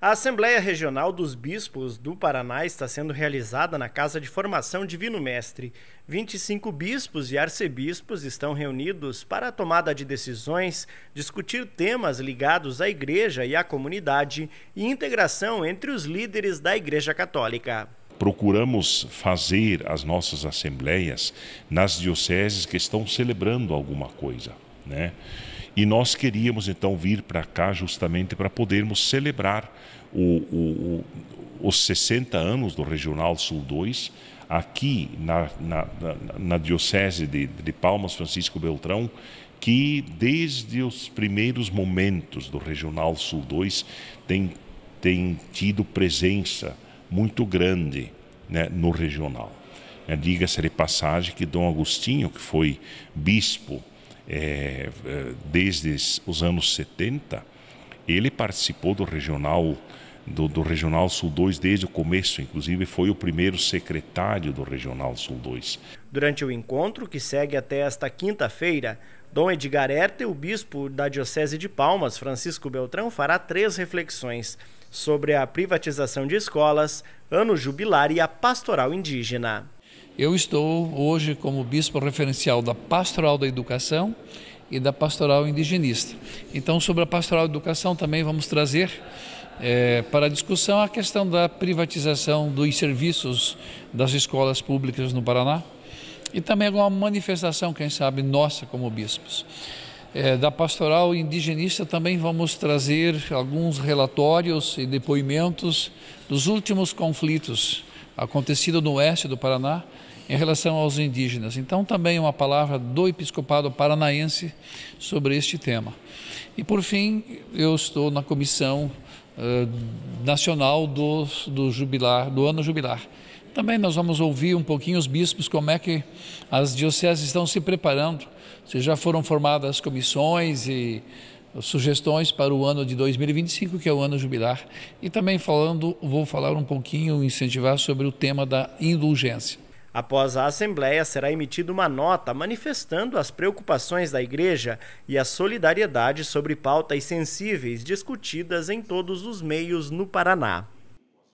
A Assembleia Regional dos Bispos do Paraná está sendo realizada na Casa de Formação Divino Mestre. 25 bispos e arcebispos estão reunidos para a tomada de decisões, discutir temas ligados à igreja e à comunidade e integração entre os líderes da Igreja Católica procuramos fazer as nossas assembleias nas dioceses que estão celebrando alguma coisa né? E nós queríamos então vir para cá justamente para podermos celebrar o, o, o, os 60 anos do Regional Sul 2 aqui na, na, na, na Diocese de, de Palmas Francisco Beltrão, que desde os primeiros momentos do Regional Sul 2 tem, tem tido presença muito grande né, no Regional. Né, diga-se de passagem que Dom Agostinho, que foi bispo é, é, desde os anos 70, ele participou do regional do, do, Regional Sul 2 desde o começo, inclusive foi o primeiro secretário do Regional Sul 2. Durante o encontro, que segue até esta quinta-feira, Dom Edgar Herte, o bispo da Diocese de Palmas, Francisco Beltrão, fará três reflexões sobre a privatização de escolas, ano jubilar e a pastoral indígena. Eu estou hoje como bispo referencial da Pastoral da Educação e da Pastoral Indigenista. Então, sobre a Pastoral da Educação também vamos trazer é, para a discussão a questão da privatização dos serviços das escolas públicas no Paraná e também alguma manifestação, quem sabe, nossa como bispos. É, da pastoral indigenista também vamos trazer alguns relatórios e depoimentos dos últimos conflitos acontecido no oeste do Paraná em relação aos indígenas. Então, também uma palavra do episcopado paranaense sobre este tema. E, por fim, eu estou na comissão eh, nacional do, do, jubilar, do ano jubilar. Também nós vamos ouvir um pouquinho os bispos, como é que as dioceses estão se preparando, se já foram formadas comissões e sugestões para o ano de 2025, que é o ano jubilar, e também falando, vou falar um pouquinho, incentivar sobre o tema da indulgência. Após a Assembleia, será emitida uma nota manifestando as preocupações da Igreja e a solidariedade sobre pautas sensíveis discutidas em todos os meios no Paraná.